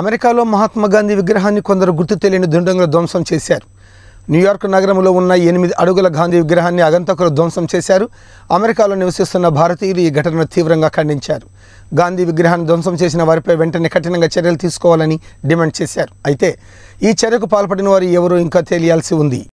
అమెరికాలో మహాత్మా గాంధీ విగ్రహాన్ని కొందరు గుర్తు తెలియని దుండంగులు ధ్వంసం చేశారు న్యూయార్క్ నగరంలో ఉన్న ఎనిమిది అడుగుల గాంధీ విగ్రహాన్ని అగంతకులు ధ్వంసం చేశారు అమెరికాలో నివసిస్తున్న భారతీయులు ఈ ఘటనను తీవ్రంగా ఖండించారు గాంధీ విగ్రహాన్ని ధ్వంసం చేసిన వారిపై వెంటనే కఠినంగా చర్యలు తీసుకోవాలని డిమాండ్ చేశారు అయితే ఈ చర్యకు పాల్పడిన వారు ఎవరో ఇంకా తెలియాల్సి ఉంది